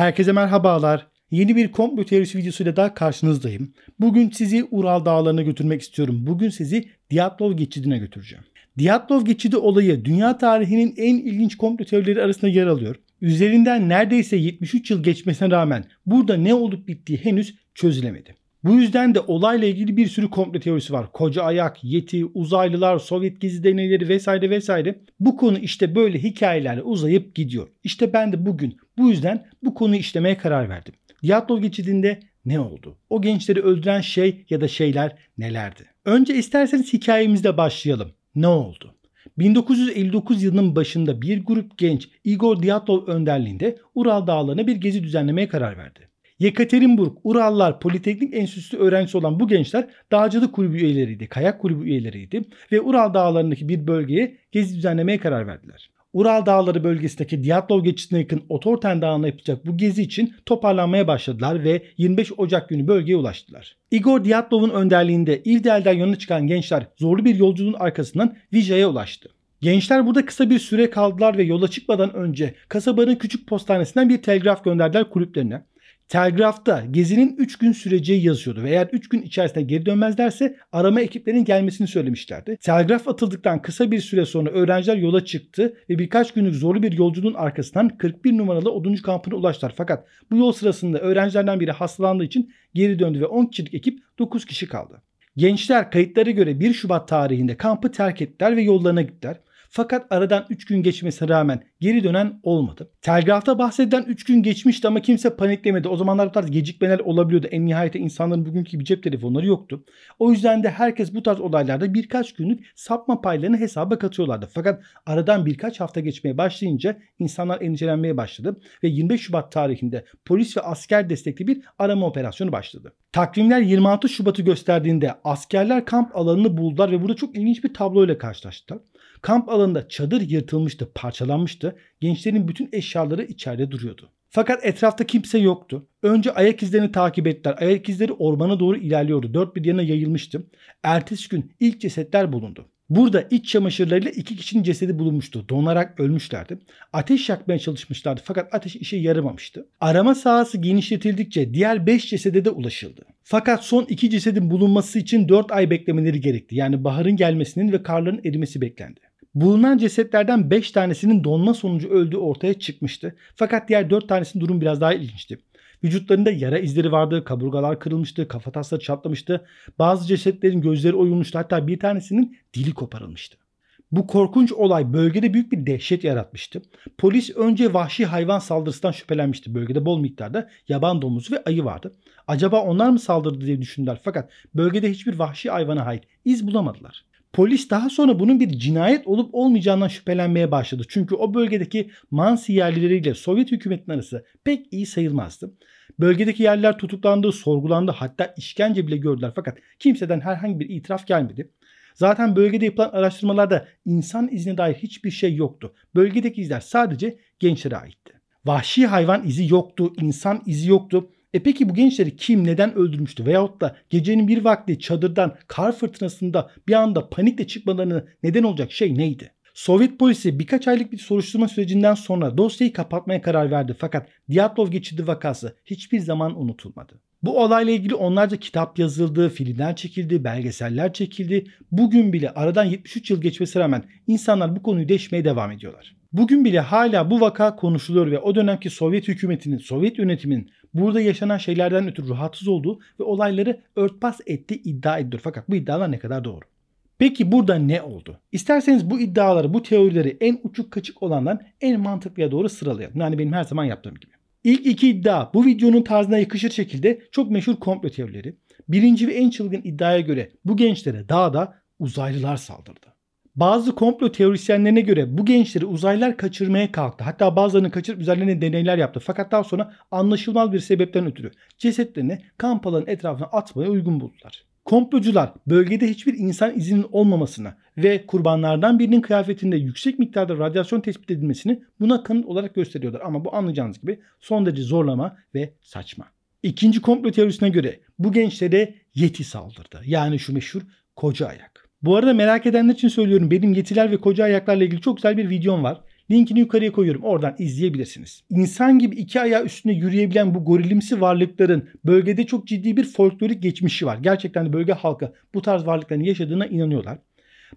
Herkese merhabalar. Yeni bir komplo teorisi videosuyla daha karşınızdayım. Bugün sizi Ural Dağları'na götürmek istiyorum. Bugün sizi Diatlov geçidine götüreceğim. Diatlov geçidi olayı dünya tarihinin en ilginç komplo teorileri arasında yer alıyor. Üzerinden neredeyse 73 yıl geçmesine rağmen burada ne olup bittiği henüz çözülemedi. Bu yüzden de olayla ilgili bir sürü komplo teorisi var. Koca ayak, yeti, uzaylılar, Sovyet gizli deneyleri vesaire vesaire. Bu konu işte böyle hikayelerle uzayıp gidiyor. İşte ben de bugün bu yüzden bu konuyu işlemeye karar verdim. Diyatlov geçidinde ne oldu? O gençleri öldüren şey ya da şeyler nelerdi? Önce isterseniz hikayemizle başlayalım. Ne oldu? 1959 yılının başında bir grup genç Igor Diatlov önderliğinde Ural Dağları'na bir gezi düzenlemeye karar verdi. Yekaterinburg Urallar Politeknik Enstitüsü öğrencisi olan bu gençler dağcılık kulübü üyeleriydi, kayak kulübü üyeleriydi ve Ural dağlarındaki bir bölgeye gezi düzenlemeye karar verdiler. Ural Dağları bölgesindeki Diatlov geçidine yakın Otorten Dağı'na yapacak bu gezi için toparlanmaya başladılar ve 25 Ocak günü bölgeye ulaştılar. Igor Diatlov'un önderliğinde İvdel'den yanına çıkan gençler zorlu bir yolculuğun arkasından Vijay'a ulaştı. Gençler burada kısa bir süre kaldılar ve yola çıkmadan önce kasabanın küçük postanesinden bir telgraf gönderdiler kulüplerine. Telgrafta gezinin 3 gün süreceği yazıyordu ve eğer 3 gün içerisinde geri dönmezlerse arama ekiplerinin gelmesini söylemişlerdi. Telgraf atıldıktan kısa bir süre sonra öğrenciler yola çıktı ve birkaç günlük zorlu bir yolculuğun arkasından 41 numaralı oduncu kampına ulaştılar. Fakat bu yol sırasında öğrencilerden biri hastalandığı için geri döndü ve 10 kişilik ekip 9 kişi kaldı. Gençler kayıtlara göre 1 Şubat tarihinde kampı terk ettiler ve yollarına gittiler. Fakat aradan 3 gün geçmesine rağmen geri dönen olmadı. Telgrafta bahsedilen 3 gün geçmişti ama kimse paniklemedi. O zamanlar bu tarz gecikmeler olabiliyordu. En nihayete insanların bugünkü gibi cep telefonları yoktu. O yüzden de herkes bu tarz olaylarda birkaç günlük sapma paylarını hesaba katıyorlardı. Fakat aradan birkaç hafta geçmeye başlayınca insanlar endişelenmeye başladı ve 25 Şubat tarihinde polis ve asker destekli bir arama operasyonu başladı. Takvimler 26 Şubat'ı gösterdiğinde askerler kamp alanını buldular ve burada çok ilginç bir tabloyla karşılaştılar. Kamp alanında çadır yırtılmıştı, parçalanmıştı. Gençlerin bütün eşyaları içeride duruyordu. Fakat etrafta kimse yoktu. Önce ayak izlerini takip ettiler. Ayak izleri ormana doğru ilerliyordu. Dört bir yana yayılmıştı. Ertesi gün ilk cesetler bulundu. Burada iç çamaşırlarıyla iki kişinin cesedi bulunmuştu. Donarak ölmüşlerdi. Ateş yakmaya çalışmışlardı fakat ateş işe yaramamıştı. Arama sahası genişletildikçe diğer 5 cesede de ulaşıldı. Fakat son iki cesedin bulunması için 4 ay beklemeleri gerekti. Yani baharın gelmesinin ve karların erimesi beklendi. Bulunan cesetlerden 5 tanesinin donma sonucu öldüğü ortaya çıkmıştı. Fakat diğer 4 tanesinin durum biraz daha ilginçti. Vücutlarında yara izleri vardı, kaburgalar kırılmıştı, kafatasları çatlamıştı. Bazı cesetlerin gözleri oyulmuştu hatta bir tanesinin dili koparılmıştı. Bu korkunç olay bölgede büyük bir dehşet yaratmıştı. Polis önce vahşi hayvan saldırısından şüphelenmişti. Bölgede bol miktarda yaban domuzu ve ayı vardı. Acaba onlar mı saldırdı diye düşündüler fakat bölgede hiçbir vahşi hayvana ait iz bulamadılar. Polis daha sonra bunun bir cinayet olup olmayacağından şüphelenmeye başladı. Çünkü o bölgedeki Mansi yerlileriyle Sovyet hükümetinin arası pek iyi sayılmazdı. Bölgedeki yerler tutuklandı, sorgulandı hatta işkence bile gördüler fakat kimseden herhangi bir itiraf gelmedi. Zaten bölgede yapılan araştırmalarda insan izine dair hiçbir şey yoktu. Bölgedeki izler sadece gençlere aitti. Vahşi hayvan izi yoktu, insan izi yoktu. E peki bu gençleri kim neden öldürmüştü veyahut da gecenin bir vakti çadırdan kar fırtınasında bir anda panikle çıkmalarına neden olacak şey neydi? Sovyet polisi birkaç aylık bir soruşturma sürecinden sonra dosyayı kapatmaya karar verdi fakat Diatlov geçidi vakası hiçbir zaman unutulmadı. Bu olayla ilgili onlarca kitap yazıldı, filmler çekildi, belgeseller çekildi. Bugün bile aradan 73 yıl geçmesine rağmen insanlar bu konuyu deşmeye devam ediyorlar. Bugün bile hala bu vaka konuşuluyor ve o dönemki Sovyet hükümetinin, Sovyet yönetiminin burada yaşanan şeylerden ötürü rahatsız olduğu ve olayları örtbas etti iddia ediyor. Fakat bu iddialar ne kadar doğru? Peki burada ne oldu? İsterseniz bu iddiaları, bu teorileri en uçuk kaçık olandan en mantıklıya doğru sıralayalım. Yani benim her zaman yaptığım gibi. İlk iki iddia bu videonun tarzına yakışır şekilde çok meşhur komplo teorileri. Birinci ve en çılgın iddiaya göre bu gençlere dağda uzaylılar saldırdı. Bazı komplo teorisyenlerine göre bu gençleri uzaylılar kaçırmaya kalktı. Hatta bazılarını kaçırıp üzerlerine deneyler yaptı. Fakat daha sonra anlaşılmaz bir sebepten ötürü cesetlerini kamp alanın etrafına atmaya uygun buldular. Komplocular bölgede hiçbir insan izinin olmamasını ve kurbanlardan birinin kıyafetinde yüksek miktarda radyasyon tespit edilmesini buna kanıt olarak gösteriyorlar. Ama bu anlayacağınız gibi son derece zorlama ve saçma. İkinci komplo teorisine göre bu gençlere Yeti saldırdı. Yani şu meşhur koca ayak. Bu arada merak edenler için söylüyorum. Benim yetiler ve koca ayaklarla ilgili çok güzel bir videom var. Linkini yukarıya koyuyorum. Oradan izleyebilirsiniz. İnsan gibi iki ayağı üstünde yürüyebilen bu gorilimsi varlıkların bölgede çok ciddi bir folklorik geçmişi var. Gerçekten de bölge halkı bu tarz varlıkların yaşadığına inanıyorlar.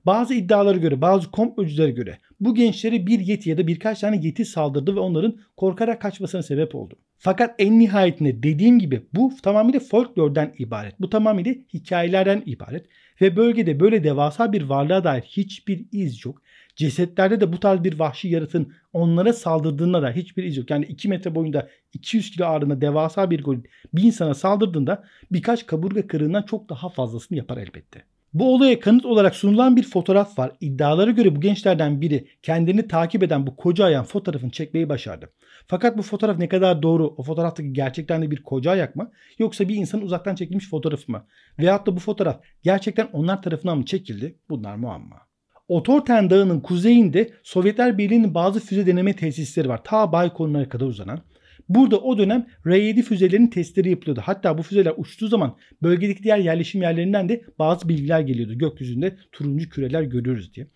Bazı iddialara göre, bazı komploculara göre bu gençlere bir yeti ya da birkaç tane yeti saldırdı ve onların korkarak kaçmasına sebep oldu. Fakat en nihayetinde dediğim gibi bu tamamıyla folklordan ibaret. Bu tamamıyla hikayelerden ibaret. Ve bölgede böyle devasa bir varlığa dair hiçbir iz yok. Cesetlerde de bu tarz bir vahşi yaratın onlara saldırdığında da hiçbir iz yok. Yani 2 metre boyunda 200 kilo ağırlığında devasa bir goril bir insana saldırdığında birkaç kaburga kırığından çok daha fazlasını yapar elbette. Bu olaya kanıt olarak sunulan bir fotoğraf var. İddialara göre bu gençlerden biri kendini takip eden bu koca ayağın fotoğrafını çekmeyi başardı. Fakat bu fotoğraf ne kadar doğru? O fotoğraftaki gerçekten de bir koca ayak mı? Yoksa bir insanın uzaktan çekilmiş fotoğrafı mı? Veyahut da bu fotoğraf gerçekten onlar tarafından mı çekildi? Bunlar muamma. Otorten Dağı'nın kuzeyinde Sovyetler Birliği'nin bazı füze deneme tesisleri var. Ta Baykonlara kadar uzanan. Burada o dönem R-7 füzelerinin testleri yapılıyordu. Hatta bu füzeler uçtuğu zaman bölgedeki diğer yerleşim yerlerinden de bazı bilgiler geliyordu. Gökyüzünde turuncu küreler görüyoruz diye.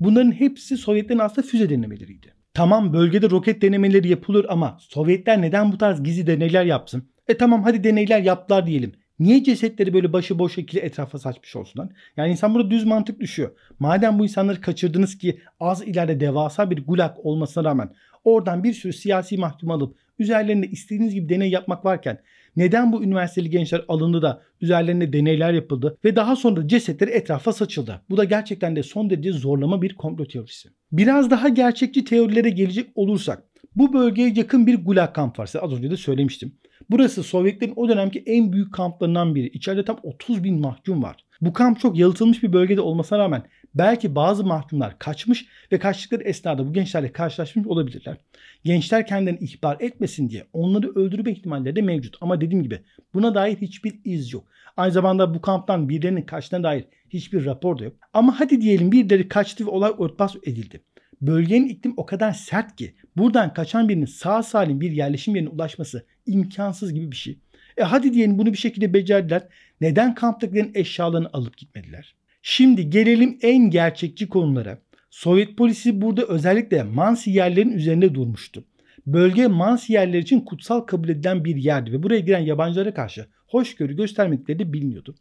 Bunların hepsi Sovyetlerin aslında füze denemeleriydi. Tamam bölgede roket denemeleri yapılır ama Sovyetler neden bu tarz gizli deneyler yapsın? E tamam hadi deneyler yaptılar diyelim. Niye cesetleri böyle başıboş şekilde etrafa saçmış olsunlar? Yani insan burada düz mantık düşüyor. Madem bu insanları kaçırdınız ki az ileride devasa bir gulak olmasına rağmen oradan bir sürü siyasi mahkum alıp üzerlerinde istediğiniz gibi deney yapmak varken neden bu üniversiteli gençler alındı da üzerlerinde deneyler yapıldı ve daha sonra cesetleri etrafa saçıldı? Bu da gerçekten de son derece zorlama bir komplo teorisi. Biraz daha gerçekçi teorilere gelecek olursak bu bölgeye yakın bir gulag kamp var. Size az önce de söylemiştim. Burası Sovyetlerin o dönemki en büyük kamplarından biri. İçeride tam 30 bin mahkum var. Bu kamp çok yalıtılmış bir bölgede olmasına rağmen belki bazı mahkumlar kaçmış ve kaçtıkları esnada bu gençlerle karşılaşmış olabilirler. Gençler kendilerini ihbar etmesin diye onları öldürme ihtimalleri de mevcut. Ama dediğim gibi buna dair hiçbir iz yok. Aynı zamanda bu kamptan birilerinin kaçtığına dair hiçbir rapor da yok. Ama hadi diyelim birileri kaçtı ve olay örtbas edildi. Bölgenin iklim o kadar sert ki buradan kaçan birinin sağ salim bir yerleşim yerine ulaşması imkansız gibi bir şey. E hadi diyelim bunu bir şekilde becerdiler. Neden kamptakilerin eşyalarını alıp gitmediler? Şimdi gelelim en gerçekçi konulara. Sovyet polisi burada özellikle Mansi yerlerin üzerinde durmuştu. Bölge Mansi yerler için kutsal kabul edilen bir yerdi ve buraya giren yabancılara karşı hoşgörü göstermedikleri de biliniyordu.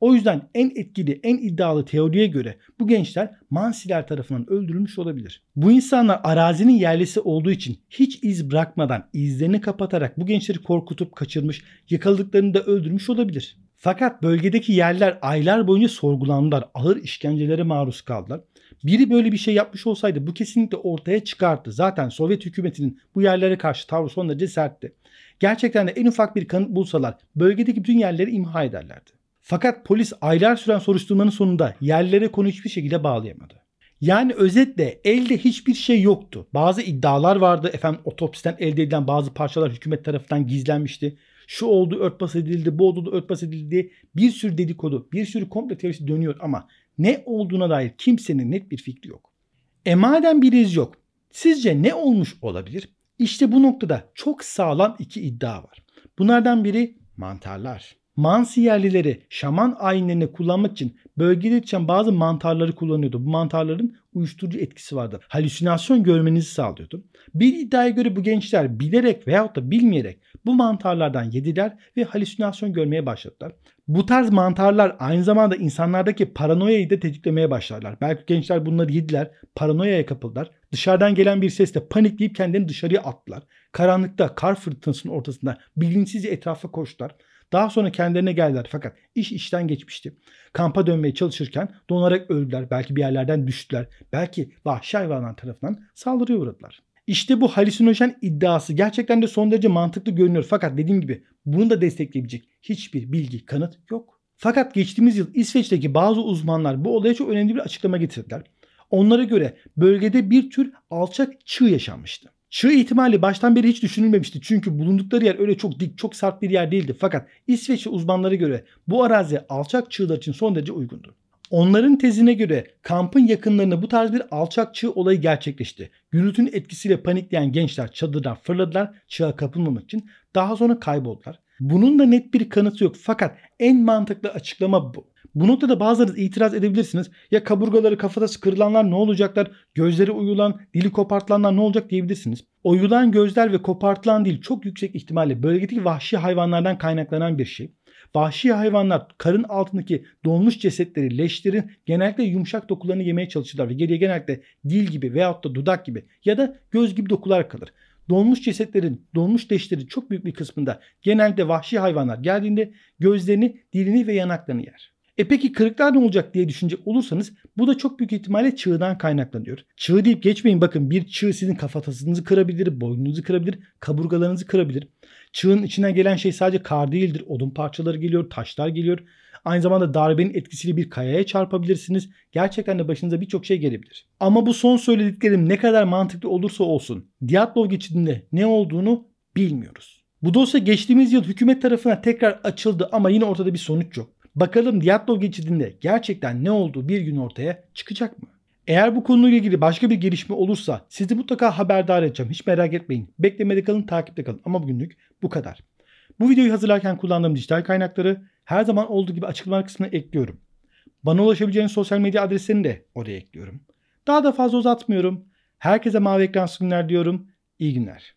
O yüzden en etkili, en iddialı teoriye göre bu gençler Mansiler tarafından öldürülmüş olabilir. Bu insanlar arazinin yerlisi olduğu için hiç iz bırakmadan, izlerini kapatarak bu gençleri korkutup kaçırmış, yakaladıklarını da öldürmüş olabilir. Fakat bölgedeki yerler aylar boyunca sorgulandılar. Ağır işkencelere maruz kaldılar. Biri böyle bir şey yapmış olsaydı bu kesinlikle ortaya çıkarttı. Zaten Sovyet hükümetinin bu yerlere karşı tavrı son derece sertti. Gerçekten de en ufak bir kanıt bulsalar bölgedeki bütün yerleri imha ederlerdi. Fakat polis aylar süren soruşturmanın sonunda yerlere konu hiçbir şekilde bağlayamadı. Yani özetle elde hiçbir şey yoktu. Bazı iddialar vardı. Efendim otopsiden elde edilen bazı parçalar hükümet tarafından gizlenmişti. Şu oldu örtbas edildi, bu oldu örtbas edildi. Bir sürü dedikodu, bir sürü komple teorisi dönüyor ama ne olduğuna dair kimsenin net bir fikri yok. E madem bir iz yok, sizce ne olmuş olabilir? İşte bu noktada çok sağlam iki iddia var. Bunlardan biri mantarlar. Mansi yerlileri şaman ayinlerini kullanmak için bölgede yetişen bazı mantarları kullanıyordu. Bu mantarların uyuşturucu etkisi vardı. Halüsinasyon görmenizi sağlıyordu. Bir iddiaya göre bu gençler bilerek veyahut da bilmeyerek bu mantarlardan yediler ve halüsinasyon görmeye başladılar. Bu tarz mantarlar aynı zamanda insanlardaki paranoyayı da tetiklemeye başlarlar. Belki gençler bunları yediler, paranoyaya kapıldılar. Dışarıdan gelen bir sesle panikleyip kendini dışarıya attılar. Karanlıkta, kar fırtınasının ortasında bilinçsizce etrafa koştular. Daha sonra kendilerine geldiler fakat iş işten geçmişti. Kampa dönmeye çalışırken donarak öldüler. Belki bir yerlerden düştüler. Belki vahşi hayvanlar tarafından saldırıya uğradılar. İşte bu halüsinojen iddiası gerçekten de son derece mantıklı görünüyor. Fakat dediğim gibi bunu da destekleyebilecek hiçbir bilgi, kanıt yok. Fakat geçtiğimiz yıl İsveç'teki bazı uzmanlar bu olaya çok önemli bir açıklama getirdiler. Onlara göre bölgede bir tür alçak çığ yaşanmıştı. Çığ ihtimali baştan beri hiç düşünülmemişti çünkü bulundukları yer öyle çok dik, çok sert bir yer değildi. Fakat İsveçli uzmanlara göre bu arazi alçak çığlar için son derece uygundu. Onların tezine göre kampın yakınlarında bu tarz bir alçak çığ olayı gerçekleşti. Gürültünün etkisiyle panikleyen gençler çadırdan fırladılar çığa kapılmamak için. Daha sonra kayboldular. Bunun da net bir kanıtı yok fakat en mantıklı açıklama bu. Bu noktada bazılarınız itiraz edebilirsiniz. Ya kaburgaları kafada kırılanlar ne olacaklar? Gözleri uyulan, dili kopartılanlar ne olacak diyebilirsiniz. Oyulan gözler ve kopartılan dil çok yüksek ihtimalle bölgedeki vahşi hayvanlardan kaynaklanan bir şey. Vahşi hayvanlar karın altındaki donmuş cesetleri, leşlerin genellikle yumuşak dokularını yemeye çalışırlar ve geriye genellikle dil gibi veyahut da dudak gibi ya da göz gibi dokular kalır. Donmuş cesetlerin, donmuş leşlerin çok büyük bir kısmında genelde vahşi hayvanlar geldiğinde gözlerini, dilini ve yanaklarını yer. E peki kırıklar ne olacak diye düşünecek olursanız bu da çok büyük ihtimalle çığdan kaynaklanıyor. Çığ deyip geçmeyin bakın bir çığ sizin kafatasınızı kırabilir, boynunuzu kırabilir, kaburgalarınızı kırabilir. Çığın içine gelen şey sadece kar değildir. Odun parçaları geliyor, taşlar geliyor. Aynı zamanda darbenin etkisiyle bir kayaya çarpabilirsiniz. Gerçekten de başınıza birçok şey gelebilir. Ama bu son söylediklerim ne kadar mantıklı olursa olsun Diatlov geçidinde ne olduğunu bilmiyoruz. Bu dosya geçtiğimiz yıl hükümet tarafına tekrar açıldı ama yine ortada bir sonuç yok. Bakalım Diatlov geçidinde gerçekten ne olduğu bir gün ortaya çıkacak mı? Eğer bu konuyla ilgili başka bir gelişme olursa sizi mutlaka haberdar edeceğim. Hiç merak etmeyin. Beklemede kalın, takipte kalın. Ama bugünlük bu kadar. Bu videoyu hazırlarken kullandığım dijital kaynakları her zaman olduğu gibi açıklamalar kısmına ekliyorum. Bana ulaşabileceğiniz sosyal medya adreslerini de oraya ekliyorum. Daha da fazla uzatmıyorum. Herkese mavi ekran sunumlar diyorum. İyi günler.